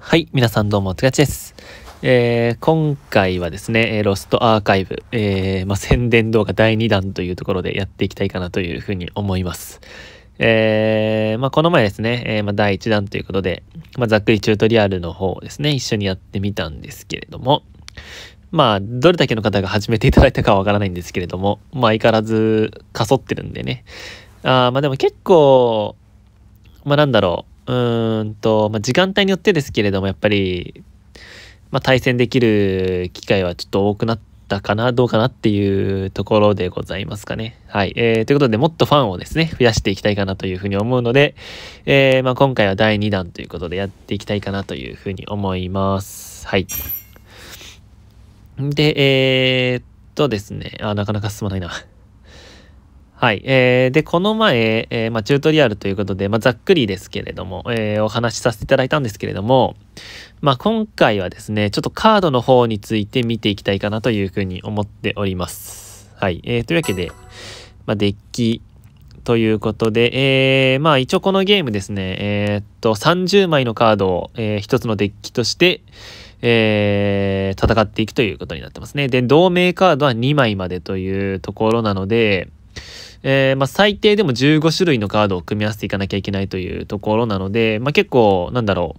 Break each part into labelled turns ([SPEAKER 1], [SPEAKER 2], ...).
[SPEAKER 1] はい、皆さんどうも、つがちです。えー、今回はですね、ロストアーカイブ、えー、まあ、宣伝動画第2弾というところでやっていきたいかなというふうに思います。えー、まあ、この前ですね、えまあ、第1弾ということで、まざっくりチュートリアルの方をですね、一緒にやってみたんですけれども、まあ、どれだけの方が始めていただいたかはわからないんですけれども、まあ、相変わらず、かそってるんでね。あまあ、でも結構、まあ、なんだろう、うんと、まあ、時間帯によってですけれども、やっぱり、まあ、対戦できる機会はちょっと多くなったかな、どうかなっていうところでございますかね。はい。えー、ということで、もっとファンをですね、増やしていきたいかなというふうに思うので、えー、まあ、今回は第2弾ということでやっていきたいかなというふうに思います。はい。で、えー、っとですね、あ、なかなか進まないな。はい。えー、で、この前、えー、まあ、チュートリアルということで、まあ、ざっくりですけれども、えー、お話しさせていただいたんですけれども、まあ、今回はですね、ちょっとカードの方について見ていきたいかなというふうに思っております。はい。えー、というわけで、まあ、デッキということで、えー、まあ、一応このゲームですね、えー、っと、30枚のカードを、えー、一つのデッキとして、えー、戦っていくということになってますね。で、同盟カードは2枚までというところなので、えー、まあ、最低でも15種類のカードを組み合わせていかなきゃいけないというところなので、まあ、結構なんだろ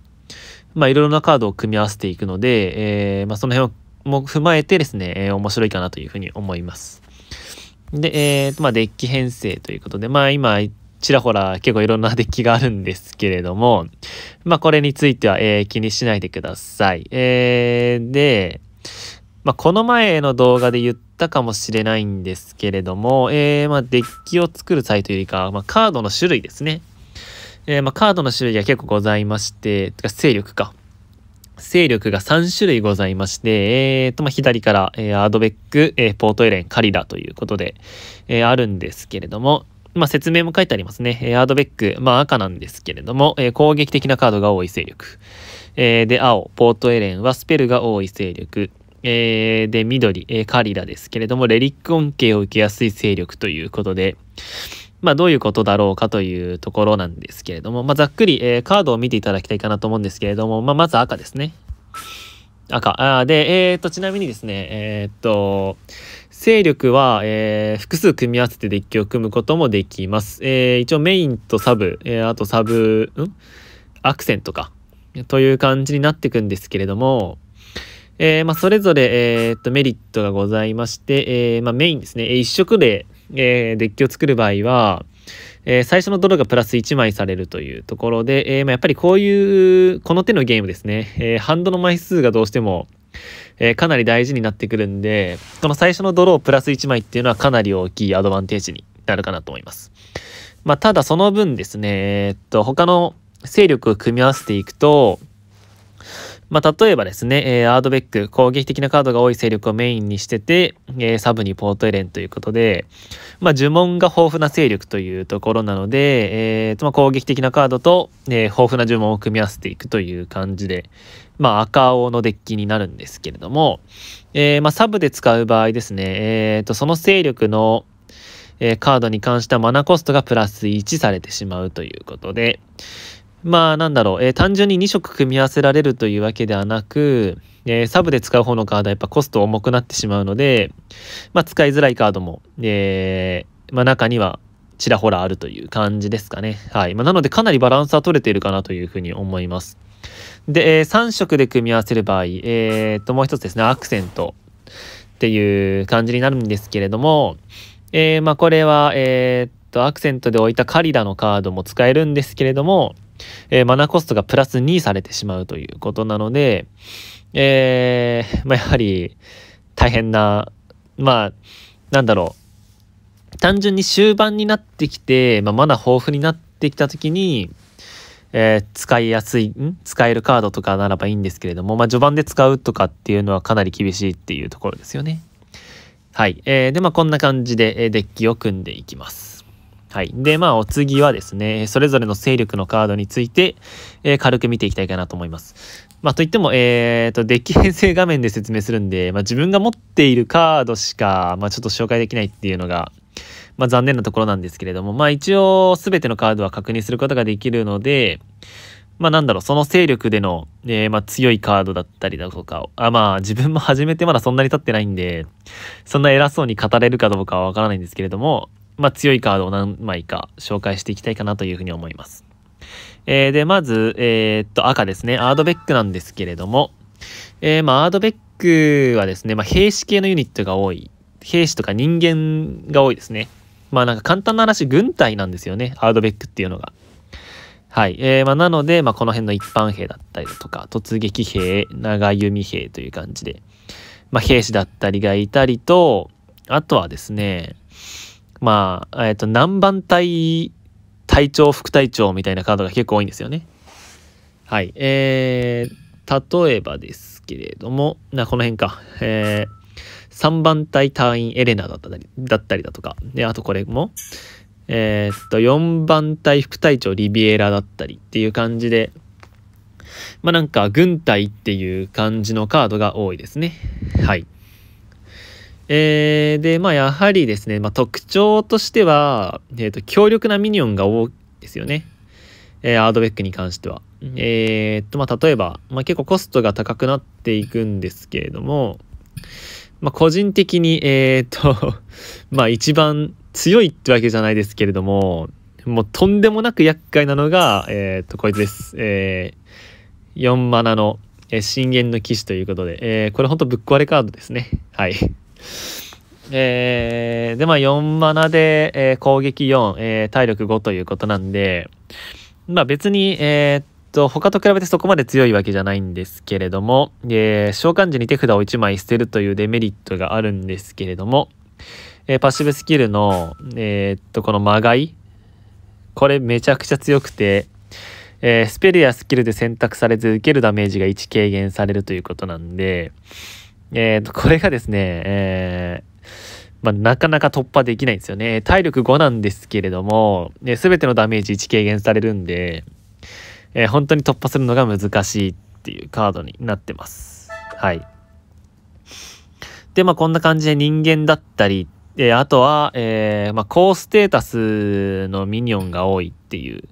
[SPEAKER 1] うまあいろいろなカードを組み合わせていくので、えー、まあ、その辺をも踏まえてですね、えー、面白いかなというふうに思います。で、えー、まあ、デッキ編成ということで、まあ今ちらほら結構いろんなデッキがあるんですけれども、まあこれについては、えー、気にしないでください。えー、で、まあ、この前の動画で言ったかもしれないんですけれども、えー、まあデッキを作る際というよりか、まあ、カードの種類ですね。えー、まあカードの種類が結構ございまして、てか勢力か。勢力が3種類ございまして、えーとまあ、左から、えー、アドベック、えー、ポートエレン、カリラということで、えー、あるんですけれども、まあ、説明も書いてありますね。えー、アドベック、まあ、赤なんですけれども、えー、攻撃的なカードが多い勢力。えー、で、青、ポートエレンはスペルが多い勢力。えー、で、緑、えー、カリラですけれども、レリック恩恵を受けやすい勢力ということで、まあどういうことだろうかというところなんですけれども、まあざっくり、えー、カードを見ていただきたいかなと思うんですけれども、まあまず赤ですね。赤。あで、えっ、ー、と、ちなみにですね、えっ、と、勢力は、えー、複数組み合わせてデッキを組むこともできます。えー、一応メインとサブ、えー、あとサブ、んアクセントか。という感じになってくんですけれども、えー、まあ、それぞれ、えー、っとメリットがございまして、えー、まあ、メインですね、え1色で、えデッキを作る場合は、え最初のドローがプラス1枚されるというところで、えまあ、やっぱりこういうこの手のゲームですね、えハンドの枚数がどうしても、えかなり大事になってくるんでこの最初のドロープラス1枚っていうのはかなり大きいアドバンテージになるかなと思います。まあ、ただその分ですね、えっと他の勢力を組み合わせていくと、まあ、例えばですね、えー、アードベック、攻撃的なカードが多い勢力をメインにしてて、えー、サブにポートエレンということで、まあ、呪文が豊富な勢力というところなので、えーとまあ、攻撃的なカードと、えー、豊富な呪文を組み合わせていくという感じで、まあ、赤青のデッキになるんですけれども、えーまあ、サブで使う場合ですね、えーと、その勢力のえカードに関してはマナコストがプラス1されてしまうということで、まあなんだろう、えー、単純に2色組み合わせられるというわけではなく、えー、サブで使う方のカードはやっぱコスト重くなってしまうので、まあ、使いづらいカードも、えー、まあ、中にはちらほらあるという感じですかね。はい。まあ、なのでかなりバランスは取れているかなというふうに思います。で、え3色で組み合わせる場合、えっともう一つですね、アクセントっていう感じになるんですけれども、えまこれは、えっとアクセントで置いたカリラのカードも使えるんですけれども、えー、マナーコストがプラス2されてしまうということなので、えー、まあ、やはり大変な、まあ、なんだろう、単純に終盤になってきて、まあ、マナー豊富になってきた時に、えー、使いやすい、ん使えるカードとかならばいいんですけれども、まあ、序盤で使うとかっていうのはかなり厳しいっていうところですよね。はい。えー、で、まあ、こんな感じでデッキを組んでいきます。はい。で、まあ、お次はですね、それぞれの勢力のカードについて、えー、軽く見ていきたいかなと思います。まあ、といっても、えっ、ー、と、デッキ編成画面で説明するんで、まあ、自分が持っているカードしか、まあ、ちょっと紹介できないっていうのが、まあ、残念なところなんですけれども、まあ、一応、すべてのカードは確認することができるので、まあ、なんだろう、その勢力での、えー、まあ、強いカードだったりだとか、あ、まあ、自分も始めてまだそんなに経ってないんで、そんな偉そうに語れるかどうかはわからないんですけれども、まあ、強いカードを何枚か紹介していきたいかなというふうに思います。えー、で、まず、えー、っと、赤ですね。アードベックなんですけれども、えー、まあ、アードベックはですね、まあ、兵士系のユニットが多い。兵士とか人間が多いですね。まあ、なんか簡単な話、軍隊なんですよね。アードベックっていうのが。はい。えー、まあ、なので、まあ、この辺の一般兵だったりだとか、突撃兵、長弓兵という感じで、まあ、兵士だったりがいたりと、あとはですね、まあ、えっ、ー、と、何番隊隊長、副隊長みたいなカードが結構多いんですよね。はい。えー、例えばですけれども、な、この辺か。えー、3番隊隊員エレナだったりだったりだとかであとこれもえー、っと4番隊副隊長リビエラだったりっていう感じでまあなんか軍隊っていう感じのカードが多いですねはいえー、で、まあ、やはりですね、まあ、特徴としては、えっ、ー、と、強力なミニオンが多いですよね。えー、アードベックに関しては。えっと、まあ、例えば、まあ、結構コストが高くなっていくんですけれども、まあ、個人的に、えっと まあ、一番強いってわけじゃないですけれども、もうとんでもなく厄介なのが、えっと、こいつです。えー、4マナの、えー、深の騎士ということで、えー、これほんとぶっ壊れカードですね。はい。えー、で、まあ、4マナで、えー、攻撃4、えー、体力5ということなんで、まあ、別に、えー、っと、他と比べてそこまで強いわけじゃないんですけれども、えー、召喚時に手札を1枚捨てるというデメリットがあるんですけれども、えー、パッシブスキルの、えー、っと、この間がい、これめちゃくちゃ強くて、えー、スペルやスキルで選択されず受けるダメージが1軽減されるということなんで、えっ、ー、と、これがですね、えー、まあ、なかなか突破できないんですよね。体力5なんですけれども、す、えべ、てのダメージ1軽減されるんで、えー、本当に突破するのが難しいっていうカードになってます。はい。で、まあ、こんな感じで人間だったり、えー、あとは、えー、まあ、高ステータスのミニオンが多いっていう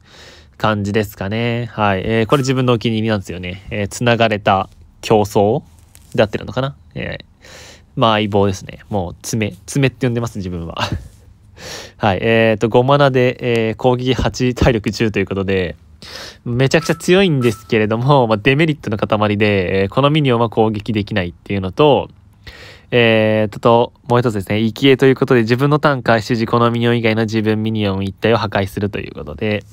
[SPEAKER 1] 感じですかね。はい。えー、これ自分のお気に入りなんですよね。えー、繋がれた競争でってるのかなえー、まあ相棒ですね。もう爪、爪って呼んでます、自分は。はい。えっ、ー、と、5マナで、えー、攻撃8、体力10ということで、めちゃくちゃ強いんですけれども、まあ、デメリットの塊で、えー、このミニオンは攻撃できないっていうのと、えー、と、もう一つですね、生き絵ということで、自分の短歌、主事、このミニオン以外の自分ミニオン一体を破壊するということで、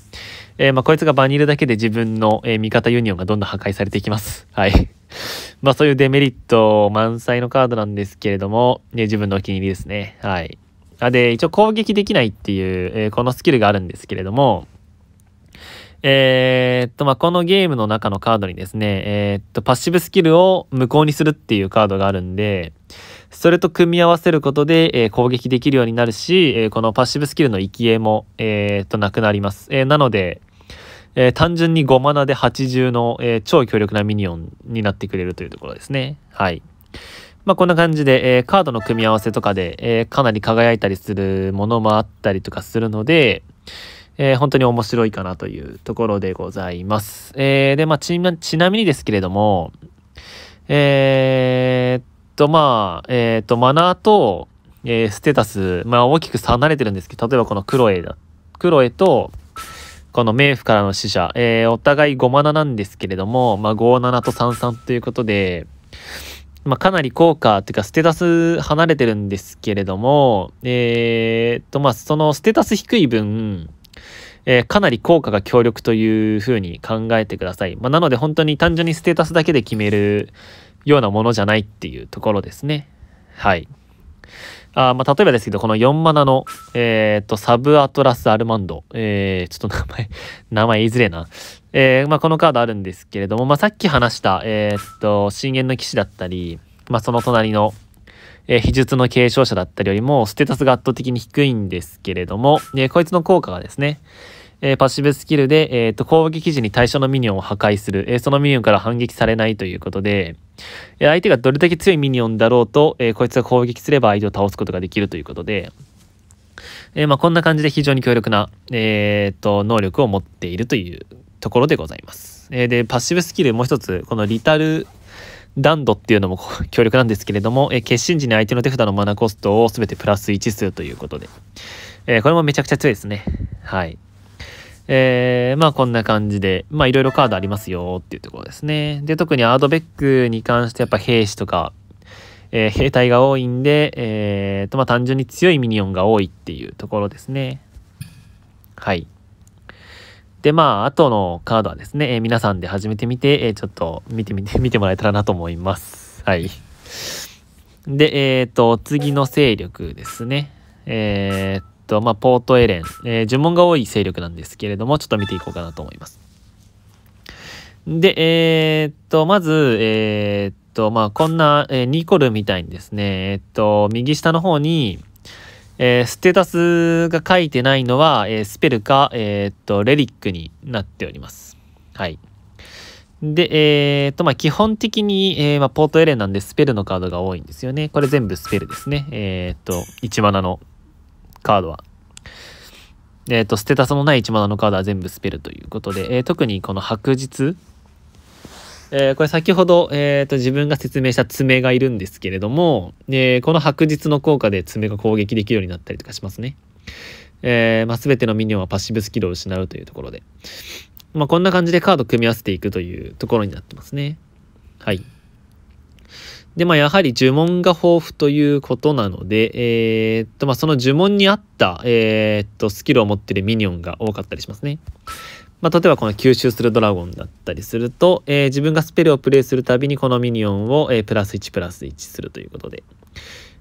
[SPEAKER 1] えー、まあ、こいつがバニルだけで自分の、えー、味方ユニオンがどんどん破壊されていきます。はい。まあ、そういうデメリット満載のカードなんですけれども、ね、自分のお気に入りですね。はい。あで、一応攻撃できないっていう、えー、このスキルがあるんですけれども、えー、っと、まあ、このゲームの中のカードにですね、えー、っと、パッシブスキルを無効にするっていうカードがあるんで、それと組み合わせることで、えー、攻撃できるようになるし、えこのパッシブスキルの生き絵も、えっと、なくなります。えなので、え単純に5マナで80の、え超強力なミニオンになってくれるというところですね。はい。まあ、こんな感じで、えー、カードの組み合わせとかで、えー、かなり輝いたりするものもあったりとかするので、えー、本当に面白いかなというところでございます。えー、で、まあち、ちなみにですけれども、えー、っと、まあ、えー、っと、マナーと、えー、ステータス、まあ、大きく離れてるんですけど、例えばこのクロエだ。クロエと、この冥府からの使者、えー、お互い5マナなんですけれども、まあ、57と33ということで、まあ、かなり効果っていうか、ステータス離れてるんですけれども、えー、っと、まあ、そのステータス低い分、えー、かなり効果が強力というふうに考えてください。まあ、なので本当に単純にステータスだけで決めるようなものじゃないっていうところですね。はい。あまあ、例えばですけど、この4マナの、えっ、と、サブアトラスアルマンド。えー、ちょっと名前、名前言いづれえな。えー、まあ、このカードあるんですけれども、まあ、さっき話した、えっ、と、深淵の騎士だったり、まあ、その隣の、えー、秘術の継承者だったりよりも、ステータスが圧倒的に低いんですけれども、えー、こいつの効果がですね、えー、パッシブスキルで、えーと、攻撃時に対象のミニオンを破壊する、えー、そのミニオンから反撃されないということで、えー、相手がどれだけ強いミニオンだろうと、えー、こいつが攻撃すれば相手を倒すことができるということで、えー、まあ、こんな感じで非常に強力な、えーと、と能力を持っているというところでございます。えー、でパッシブスキルもう一つこのリタルン度っていうのも強 力なんですけれども、え決心時に相手の手札のマナコストを全てプラス1数ということで、えこれもめちゃくちゃ強いですね。はい。えー、まあこんな感じで、まあいろいろカードありますよっていうところですね。で、特にアードベックに関してやっぱ兵士とか、えー、兵隊が多いんで、えー、とまあ単純に強いミニオンが多いっていうところですね。はい。で、まあ、あとのカードはですね、えー、皆さんで始めてみて、えー、ちょっと見てみて、見てもらえたらなと思います。はい。で、えっ、ー、と、次の勢力ですね。えっと、まあ、ポートエレン、え呪文が多い勢力なんですけれども、ちょっと見ていこうかなと思います。で、えっと、まず、えっと、まあ、こんな、えニコルみたいにですね、えっと、右下の方に、えー、ステータスが書いてないのは、えー、スペルか、えー、っと、レリックになっております。はい。で、えっと、まあ、基本的に、えまあ、ポートエレンなんでスペルのカードが多いんですよね。これ全部スペルですね。えっと、1マナのカードは。えっと、ステータスのない1マナのカードは全部スペルということで、え特にこの白日えー、これ先ほど、えーと、自分が説明した爪がいるんですけれども、えー、この白日の効果で爪が攻撃できるようになったりとかしますね。えーまあ、全てのミニオンはパッシブスキルを失うというところで。まあ、こんな感じでカード組み合わせていくというところになってますね。はい。で、まあ、やはり呪文が豊富ということなので、えー、っと、まあ、その呪文に合った、えー、っと、スキルを持ってるミニオンが多かったりしますね。まあ、例えばこの吸収するドラゴンだったりすると、えー、自分がスペルをプレイするたびにこのミニオンを、えー、プラス1プラス1するということで。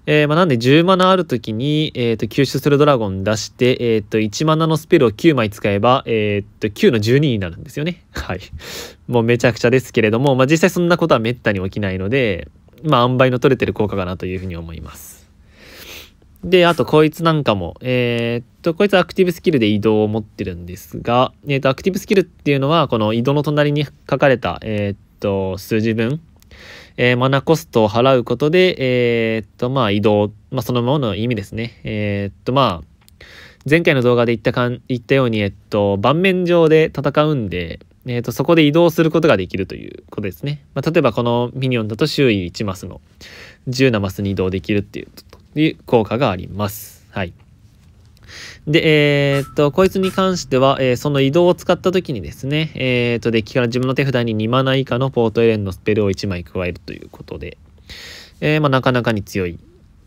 [SPEAKER 1] えー、まあ、なんで10マナある時に、えー、と吸収するドラゴン出して、えー、と1マナのスペルを9枚使えば、えー、と9の12になるんですよね。はい。もうめちゃくちゃですけれども、まあ、実際そんなことはめったに起きないので、まあ、塩梅の取れてる効果かなというふうに思います。で、あとこいつなんかも、えー、っと、こいつはアクティブスキルで移動を持ってるんですが、えー、っと、アクティブスキルっていうのは、この移動の隣に書かれた、えー、っと、数字分、えマナコストを払うことで、えっと、まあ移動、まあそのままの意味ですね。えっと、まあ、前回の動画で言ったかん、言ったように、えっと、盤面上で戦うんで、えっと、そこで移動することができるということですね。まあ、例えばこのミニオンだと周囲1マスの10なマスに移動できるっていういう効果があります。はい。で、えー、っと、こいつに関しては、えー、その移動を使った時にですね、えー、っと、デッキから自分の手札に2マナ以下のポートエレンのスペルを1枚加えるということで、えまあ、なかなかに強い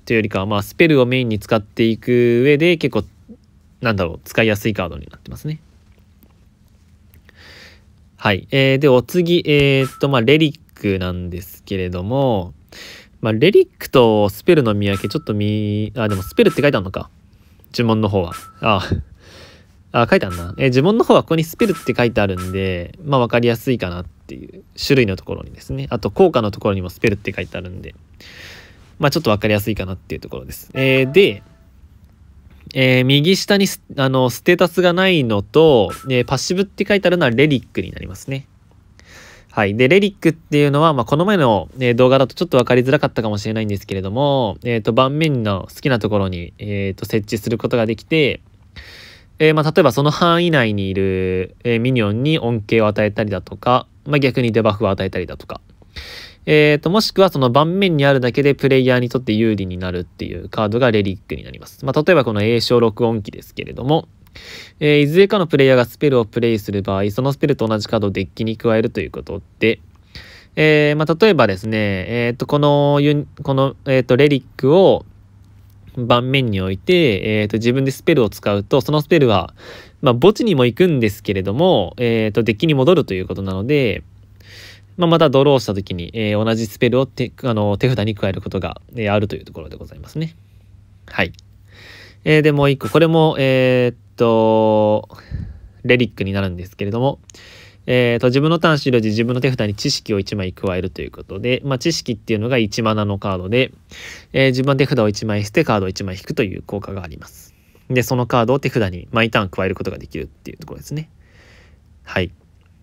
[SPEAKER 1] というよりかは、まあ、スペルをメインに使っていく上で結構、なんだろう、使いやすいカードになってますね。はい。えー、で、お次、えっと、まあ、レリックなんですけれども、まあ、レリックとスペルの見分け、ちょっと見、あ、でもスペルって書いてあるのか。呪文の方は。ああ、あ書いてあるな。え呪文の方はここにスペルって書いてあるんで、まあ、わかりやすいかなっていう種類のところにですね。あと、効果のところにもスペルって書いてあるんで、まあ、ちょっとわかりやすいかなっていうところです。えー、で、えー、右下にスあのステータスがないのと、えー、パッシブって書いてあるのはレリックになりますね。はい。で、レリックっていうのは、まあ、この前の、ね、動画だとちょっと分かりづらかったかもしれないんですけれども、えっ、ー、と、盤面の好きなところに、えっ、ー、と、設置することができて、えー、まあ、例えばその範囲内にいる、えミニオンに恩恵を与えたりだとか、まあ、逆にデバフを与えたりだとか、えっ、と、もしくはその盤面にあるだけでプレイヤーにとって有利になるっていうカードがレリックになります。まあ、例えばこの栄唱録音機ですけれども、えー、いずれかのプレイヤーがスペルをプレイする場合、そのスペルと同じカードをデッキに加えるということで、えー、まあ、例えばですね、えっ、ー、と、このこの、えっ、と、レリックを盤面に置いて、えっ、と、自分でスペルを使うと、そのスペルは、まあ、墓地にも行くんですけれども、えっ、と、デッキに戻るということなので、まあ、またドローした時に、え同じスペルを手あの手札に加えることが、えあるというところでございますね。はい。えで、もう一個。これも、えっと、レリックになるんですけれども、えーと、自分の端子了時自分の手札に知識を1枚加えるということで、まあ、知識っていうのが1マナのカードで、えー、自分の手札を1枚捨てカードを1枚引くという効果があります。で、そのカードを手札に毎ターン加えることができるっていうところですね。はい。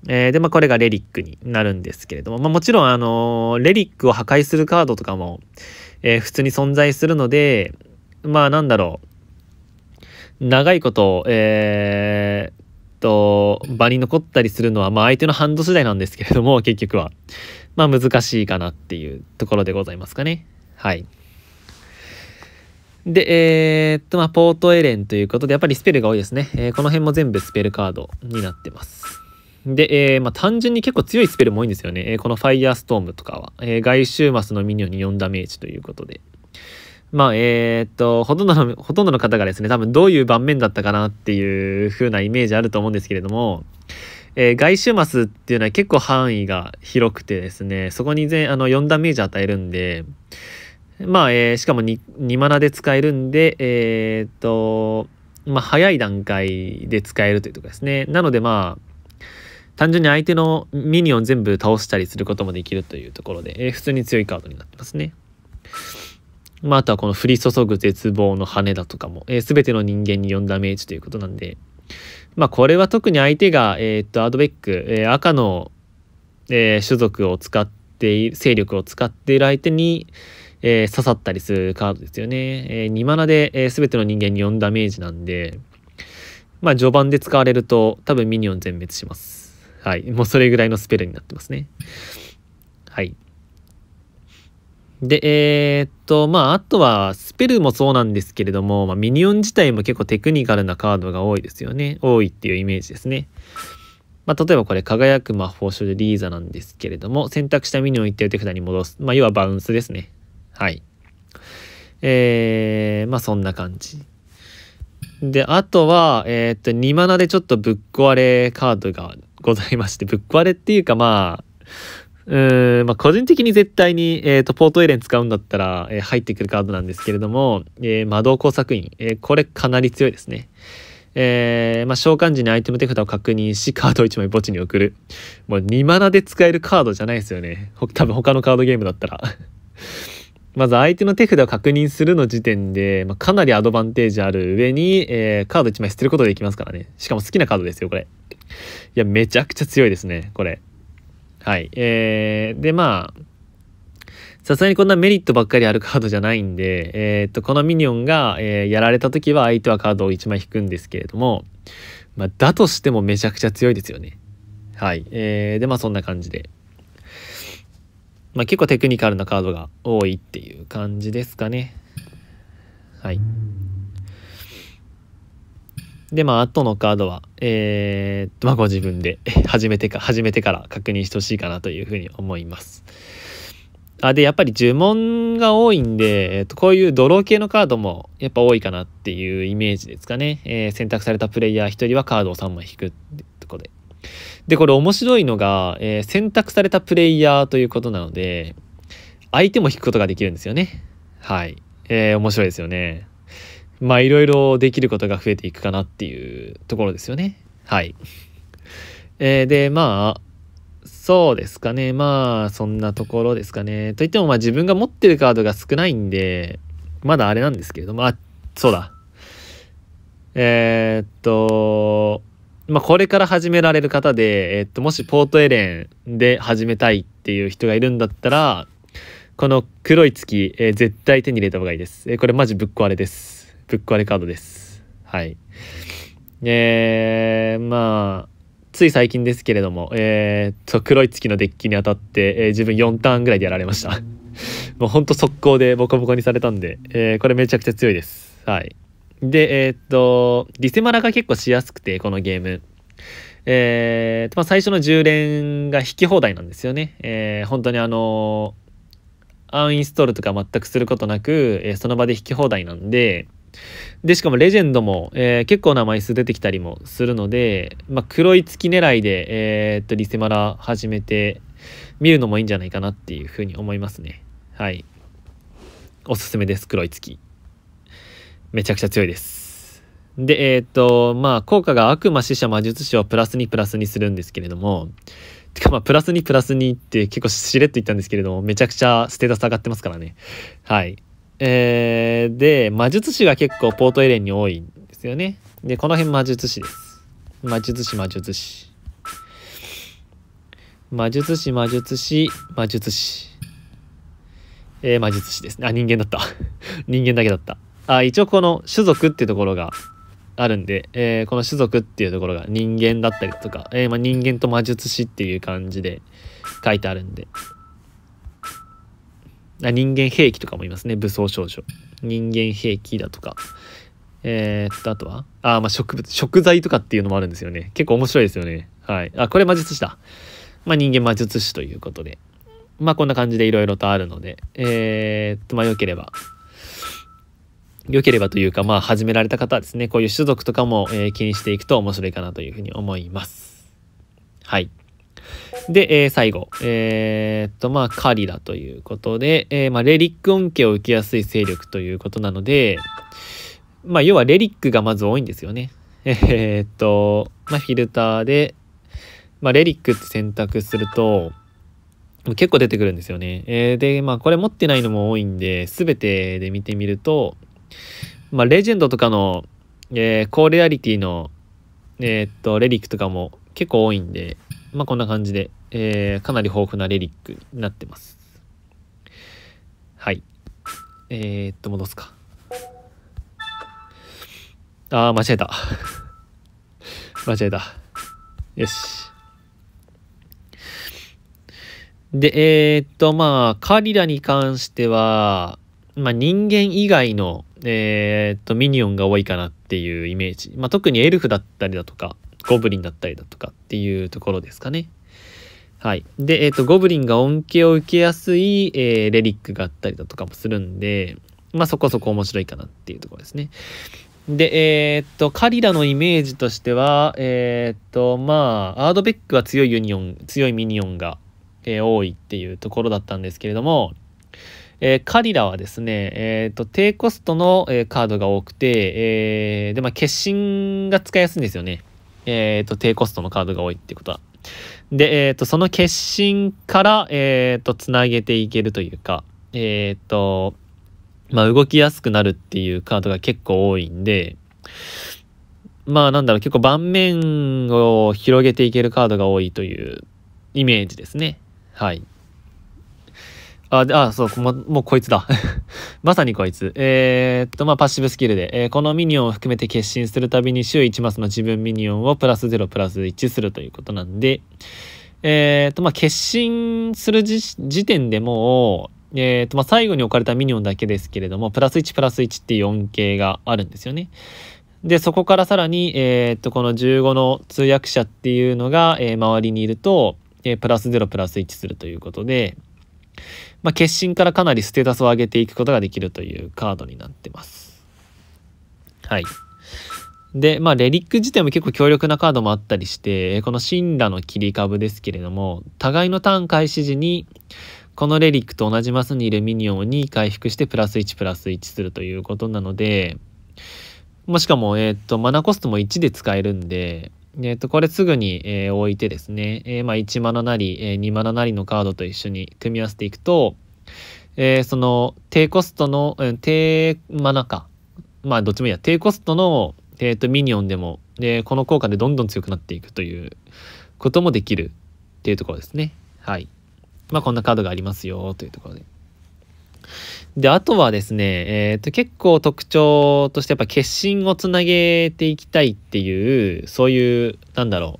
[SPEAKER 1] えー、で、まあ、これがレリックになるんですけれども、まあ、もちろん、あのレリックを破壊するカードとかも、えー、普通に存在するので、まあ、なんだろう、長いこと、えー、と場に残ったりするのは、まあ、相手のハンド次第なんですけれども 結局は、まあ、難しいかなっていうところでございますかねはいでえー、っとまあポートエレンということでやっぱりスペルが多いですね、えー、この辺も全部スペルカードになってますで、えー、まあ、単純に結構強いスペルも多いんですよね、えこのファイヤーストームとかは、え外周マスのミニオンに4ダメージということでまあ、えー、っと、ほとんどの、ほとんどの方がですね、多分どういう盤面だったかなっていう風なイメージあると思うんですけれども、えー、外周マスっていうのは結構範囲が広くてですね、そこに全、あの、4ダメージ与えるんで、まあ、えー、しかも 2, 2マナで使えるんで、えー、っと、まあ、早い段階で使えるというとこですね。なので、まあ、単純に相手のミニオン全部倒したりすることもできるというところで、えー、普通に強いカードになってますね。まあ、あとはこの降り注ぐ絶望の羽だとかも、えー、全ての人間にダメージということなんで、まあ、これは特に相手が、えー、っと、アドベック、えー、赤の、えー、種族を使って、勢力を使っている相手に、えー、刺さったりするカードですよね。えー、2マナで、えー、全ての人間に4ダメージなんで、まあ、序盤で使われると多分ミニオン全滅します。はい。もうそれぐらいのスペルになってますね。はい。で、えー、っと、まあ、あとは、スペルもそうなんですけれども、まあ、ミニオン自体も結構テクニカルなカードが多いですよね。多いっていうイメージですね。まあ、例えばこれ、輝く魔法書でリーザなんですけれども、選択したミニオン一定を手札に戻す。まあ、要はバウンスですね。はい。えー、まあ、そんな感じ。で、あとは、えー、っと、2マナでちょっとぶっ壊れカードがございまして、ぶっ壊れっていうか、まあ、うんまあ、個人的に絶対に、えーと、ポートエレン使うんだったら、えー、入ってくるカードなんですけれども、えー、魔導工作員、えー、これかなり強いですね。えーまあ、召喚時にアイテム手札を確認しカードを1枚墓地に送るもう2マナで使えるカードじゃないですよね多分他のカードゲームだったら まず相手の手札を確認するの時点で、まあ、かなりアドバンテージある上に、えー、カード1枚捨てることできますからねしかも好きなカードですよこれいやめちゃくちゃ強いですねこれはい。えー、で、まあ、さすがにこんなメリットばっかりあるカードじゃないんで、えー、っと、このミニオンが、えー、やられた時は相手はカードを1枚引くんですけれども、まあ、だとしてもめちゃくちゃ強いですよね。はい。えー、で、まあそんな感じで。まあ結構テクニカルなカードが多いっていう感じですかね。はい。で、まあ、後のカードは、えー、まあ、ご自分で 始めてか、始めてから確認してほしいかなというふうに思います。あで、やっぱり呪文が多いんで、えーと、こういうドロー系のカードもやっぱ多いかなっていうイメージですかね。えー、選択されたプレイヤー1人はカードを3枚引くってとこで。で、これ面白いのが、えー、選択されたプレイヤーということなので、相手も引くことができるんですよね。はい。えー、面白いですよね。まあいろいろできることが増えていくかなっていうところですよね。はい。えー、で、まあ、そうですかね。まあ、そんなところですかね。といっても、まあ自分が持ってるカードが少ないんで、まだあれなんですけれども、あ、そうだ。えー、っと、まあこれから始められる方で、えー、っと、もしポートエレンで始めたいっていう人がいるんだったら、この黒い月、えー、絶対手に入れた方がいいです。えこれマジぶっ壊れです。ぶっ壊れカードです。はい。えー、まあ、つい最近ですけれども、えー、っと、黒い月のデッキに当たって、えー、自分4ターンぐらいでやられました。もうほんと速攻でボコボコにされたんで、えー、これめちゃくちゃ強いです。はい。で、えー、っと、リセマラが結構しやすくて、このゲーム。えー、まあ、最初の10連が引き放題なんですよね。えー、本当にあのアンインストールとか全くすることなく、えー、その場で引き放題なんで、でしかもレジェンドも、えー、結構な枚数出てきたりもするので、まあ、黒い月狙いで、えー、っとリセマラ始めて見るのもいいんじゃないかなっていうふうに思いますねはいおすすめです黒い月めちゃくちゃ強いですでえー、っとまあ効果が悪魔死者魔術師をプラスにプラスにするんですけれどもてかまあプラスにプラスにって結構しれっと言ったんですけれどもめちゃくちゃステータス上がってますからねはいえー、で、魔術師が結構ポートエレンに多いんですよね。で、この辺魔術師です。魔術師、魔術師。魔術師、魔術師、魔術師。えー、魔術師ですね。あ、人間だった。人間だけだった。あ、一応この種族っていうところがあるんで、えー、この種族っていうところが人間だったりとか、えー、まあ、人間と魔術師っていう感じで書いてあるんで、あ人間兵器とかもいますね武装少女人間兵器だとかえー、っとあとはあまあ植物食材とかっていうのもあるんですよね結構面白いですよねはいあこれ魔術師だまあ人間魔術師ということでまあこんな感じでいろいろとあるのでえー、っとまあよければ良ければというか、まあ、始められた方はですね、こういう種族とかも、えー、気にしていくと面白いかなというふうに思います。はい。で、えー、最後、えー、っと、まあ、カリラということで、えー、まあ、レリック恩恵を受けやすい勢力ということなので、まあ、要はレリックがまず多いんですよね。えー、っと、まあ、フィルターで、まあ、レリックって選択すると、結構出てくるんですよね。えー、で、まあ、これ持ってないのも多いんで、すべてで見てみると、まあ、レジェンドとかの、えー、高レアリティの、えー、っと、レリックとかも結構多いんで、まあ、こんな感じで、えー、かなり豊富なレリックになってます。はい。えー、っと、戻すか。あー、間違えた。間違えた。よし。で、えー、っと、まあ、リラに関しては、まあ、人間以外の、えー、っと、ミニオンが多いかなっていうイメージ。まあ、特にエルフだったりだとか、ゴブリンだったりだとかっていうところですかね。はい。で、えっ、ー、と、ゴブリンが恩恵を受けやすい、えー、レリックがあったりだとかもするんで、まあそこそこ面白いかなっていうところですね。で、えー、っと、カリラのイメージとしては、えー、っと、まあ、アードベックは強いユニオン、強いミニオンが、えー、多いっていうところだったんですけれども、えカリラはですね、えっと、低コストの、えカードが多くて、えで、まあ、決心が使いやすいんですよね。えっ、ー、と、低コストのカードが多いってことは。で、えっ、ー、と、その決心から、えっ、と、つなげていけるというか、えっ、と、まあ、動きやすくなるっていうカードが結構多いんで、まあ、なんだろう、結構盤面を広げていけるカードが多いというイメージですね。はい。あ、あ、そう、ももうこいつだ。まさにこいつ。えー、っと、まあ、パッシブスキルで、えー、このミニオンを含めて決心するたびに週1マスの自分ミニオンをプラス0プラス1するということなんで、えー、っと、まあ、決心する時点でもう、えー、っと、まあ、最後に置かれたミニオンだけですけれども、プラス1プラス1っていう4系があるんですよね。で、そこからさらに、えー、っと、この15の通訳者っていうのが、えー、周りにいると、えー、プラス0プラス1するということで、まあ、決心からかなりステータスを上げていくことができるというカードになってます。はい。で、まあ、レリック自体も結構強力なカードもあったりして、この神羅の切り株ですけれども、互いのターン開始時に、このレリックと同じマスにいるミニオンに回復してプラス1プラス1するということなので、もしかも、えっ、ー、と、マナコストも1で使えるんで、えー、と、これすぐに、えー、置いてですね、えー、まあ、1マナなり、えー、2マナなりのカードと一緒に組み合わせていくと、えー、その、低コストの、うん、低マナか。まあ、どっちもいいや。低コストの、えと、ミニオンでも、えこの効果でどんどん強くなっていくということもできるっていうところですね。はい。まあ、こんなカードがありますよ、というところで。で、あとはですね、えっ、と、結構特徴としてやっぱ決心をつなげていきたいっていう、そういう、なんだろう。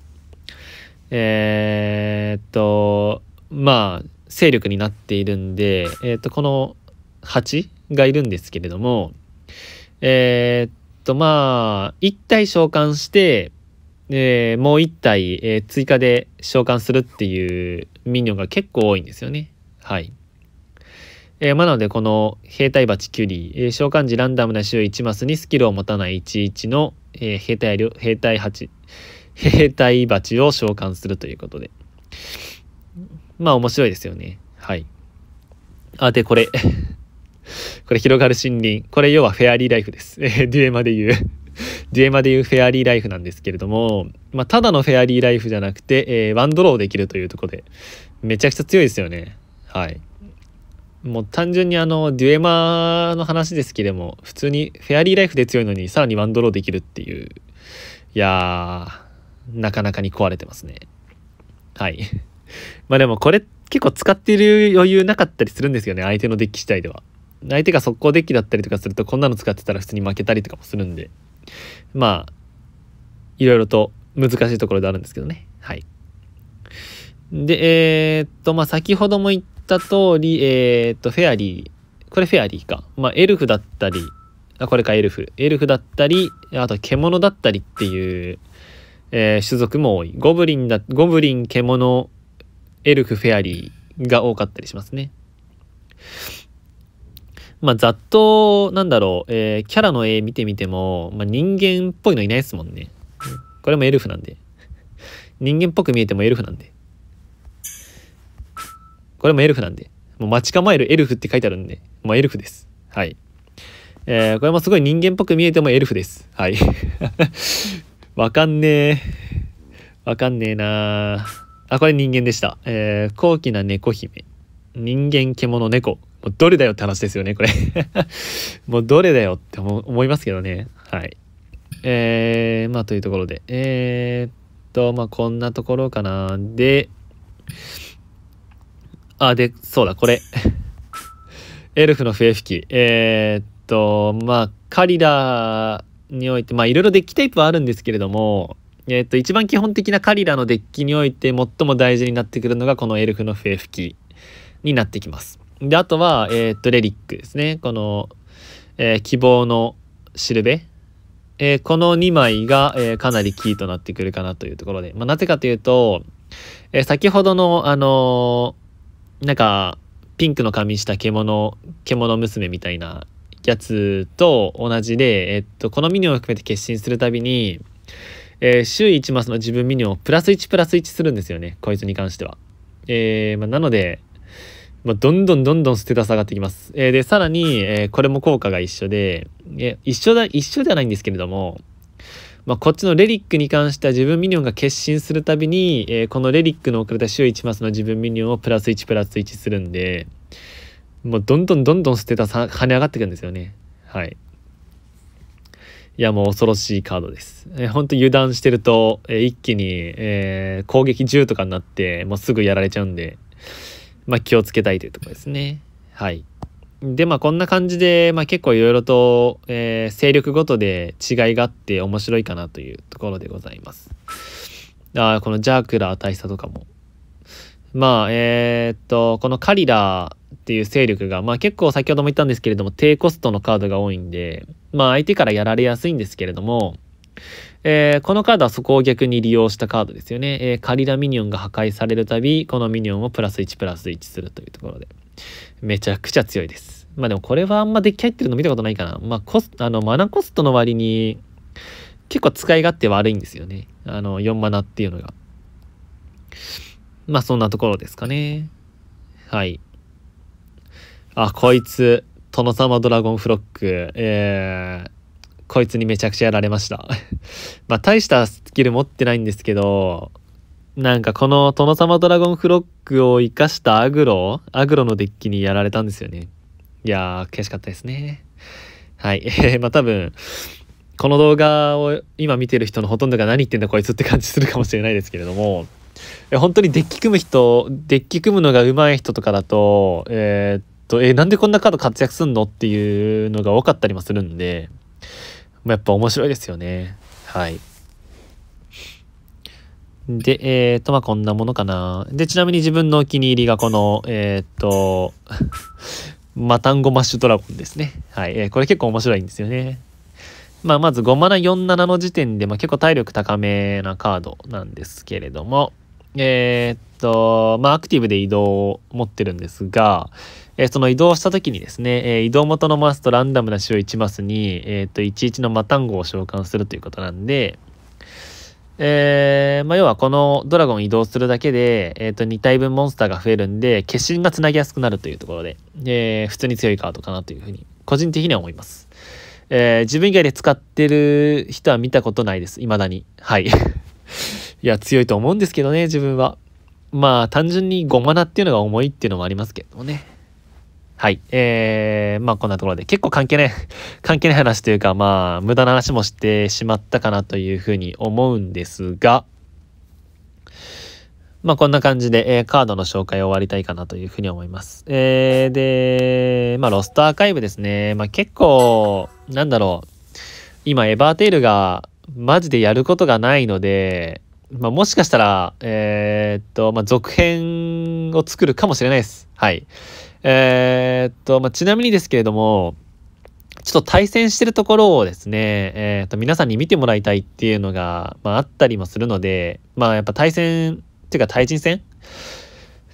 [SPEAKER 1] えっ、と、まあ、勢力になっているんで、えっ、と、この8がいるんですけれども、えっと、まあ、1体召喚して、えもう1体、え追加で召喚するっていうミニンが結構多いんですよね。はい。えー、まあ、なのでこの兵隊鉢キュリー、えー、召喚時ランダムな種1マスにスキルを持たない11の、えー、兵隊兵隊鉢兵隊鉢を召喚するということでまあ面白いですよねはいあでこれ これ広がる森林これ要はフェアリーライフです、えー、デュエマで言うデュエマで言うフェアリーライフなんですけれども、まあ、ただのフェアリーライフじゃなくて、えー、ワンドローできるというとこでめちゃくちゃ強いですよねはいもう単純にあのデュエマの話ですけれども普通にフェアリーライフで強いのにさらにワンドローできるっていういやなかなかに壊れてますねはい まあでもこれ結構使ってる余裕なかったりするんですよね相手のデッキ次第では相手が速攻デッキだったりとかするとこんなの使ってたら普通に負けたりとかもするんでまあいろいろと難しいところであるんですけどねはいでえー、っとまあ先ほども言ったった通り、えー、っと、フェアリー。これフェアリーか。まあ、エルフだったり、あ、これかエルフ。エルフだったり、あと獣だったりっていう、えー、種族も多い。ゴブリンだ、ゴブリン、獣、エルフ、フェアリーが多かったりしますね。まあ、ざっと、なんだろう、えー、キャラの絵見てみても、まあ、人間っぽいのいないですもんね。これもエルフなんで。人間っぽく見えてもエルフなんで。これもエルフなんで、もう待ち構えるエルフって書いてあるんで、もうエルフです。はい。えー、これもすごい人間っぽく見えてもエルフです。はい。わかんねえ。わかんねえなあ、これ人間でした。えー、高貴な猫姫。人間、獣、猫。もうどれだよって話ですよね、これ もうどれだよって思いますけどね。はい。えー、まあというところで。えー、っと、まあこんなところかな。で、あ、で、そうだ、これ。エルフの笛吹き。えー、っと、まあ、カリラにおいて、まあ、いろいろデッキタイプはあるんですけれども、えー、っと、一番基本的なカリラのデッキにおいて最も大事になってくるのが、このエルフの笛吹きになってきます。で、あとは、えー、っと、レリックですね。この、えー、希望のしるべ。えー、この2枚が、えー、かなりキーとなってくるかなというところで、まあ、なぜかというと、えー、先ほどの、あのーなんかピンクの髪した獣獣娘みたいなやつと同じで、えっと、このミニオンを含めて決心するたびに、えー、週1マスの自分ミニオンをプラス1プラス1するんですよねこいつに関しては。えー、まあ、なので、まあ、どんどんどんどん捨てた下がってきます。えー、でさらに、えこれも効果が一緒で、え一緒だ一緒ではないんですけれどもまあ、こっちのレリックに関しては自分ミニオンが決心するたびに、えー、このレリックの遅れた週1マスの自分ミニオンをプラス1プラス1するんで、もうどんどんどんどん捨てた跳ね上がっていくんですよね。はい。いや、もう恐ろしいカードです。えー、ほんと油断してると、えー、一気に、えー、攻撃10とかになって、もうすぐやられちゃうんで、まあ気をつけたいというところですね。はい。でまあこんな感じで、まあ、結構いろいろと、えー、勢力ごとで違いがあって面白いかなというところでございます。あこのジャークラー大佐とかも。まあえー、っとこのカリラっていう勢力が、まあ、結構先ほども言ったんですけれども低コストのカードが多いんで、まあ、相手からやられやすいんですけれども、えー、このカードはそこを逆に利用したカードですよね。えー、カリラミニオンが破壊されるたびこのミニオンをプラス1プラス1するというところで。めちゃくちゃ強いです。まあでもこれはあんまデッキ入ってるの見たことないかな。まあコスあのマナコストの割に結構使い勝手悪いんですよね。あの4マナっていうのが。まあそんなところですかね。はい。あ、こいつ、殿様ドラゴンフロック。えー、こいつにめちゃくちゃやられました まあ大したスキル持ってないんですけど、なんかこの殿様ドラゴンフロックを生かしたアグロ、アグロのデッキにやられたんですよね。いやー、悔しかったですね。はい。えー、まあ多分、この動画を今見てる人のほとんどが何言ってんだこいつって感じするかもしれないですけれども、え本当にデッキ組む人、デッキ組むのが上手い人とかだと、えー、っと、えー、なんでこんなカード活躍すんのっていうのが多かったりもするんで、まあ、やっぱ面白いですよね。はい。で、えっ、と、まあ、こんなものかな。で、ちなみに自分のお気に入りがこの、えっ、と、マタンゴマッシュドラゴンですね。はい。えー、これ結構面白いんですよね。まあ、まず5747の時点で、まあ、結構体力高めなカードなんですけれども、えっと、まあ、アクティブで移動を持ってるんですが、えー、その移動した時にですね、えー、移動元のマスとランダムな種を1マスに、えー、っと、11のマタンゴを召喚するということなんで、えー、まあ、要はこのドラゴン移動するだけで、えっ、ー、と、2体分モンスターが増えるんで、化身が繋ぎやすくなるというところで、えー、普通に強いカードかなというふうに、個人的には思います。え自分以外で使ってる人は見たことないです。未だに。はい。いや、強いと思うんですけどね、自分は。まあ、単純に5マナっていうのが重いっていうのもありますけどね。はい。えー、まあこんなところで結構関係ない、関係ない話というかまあ無駄な話もしてしまったかなというふうに思うんですが、まあこんな感じで、えー、カードの紹介を終わりたいかなというふうに思います。えー、で、まあロストアーカイブですね。まあ結構、なんだろう。今エバーテイルがマジでやることがないので、まあ、もしかしたら、えー、っと、まあ、続編を作るかもしれないです。はい。えー、っと、まあ、ちなみにですけれども、ちょっと対戦してるところをですね、えー、っと、皆さんに見てもらいたいっていうのが、まあ、あったりもするので、まあ、やっぱ対戦、っていうか対人戦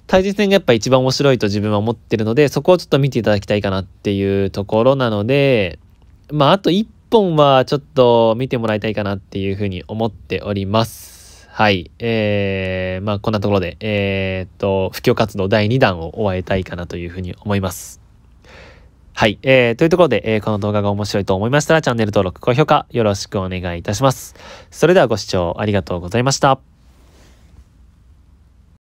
[SPEAKER 1] 対人戦がやっぱ一番面白いと自分は思ってるので、そこをちょっと見ていただきたいかなっていうところなので、まあ、あと1本はちょっと見てもらいたいかなっていうふうに思っております。はい。えー、まあこんなところで、えー、っと、布教活動第2弾を終えたいかなというふうに思います。はい。えー、というところで、えー、この動画が面白いと思いましたらチャンネル登録、高評価よろしくお願いいたします。それではご視聴ありがとうございました。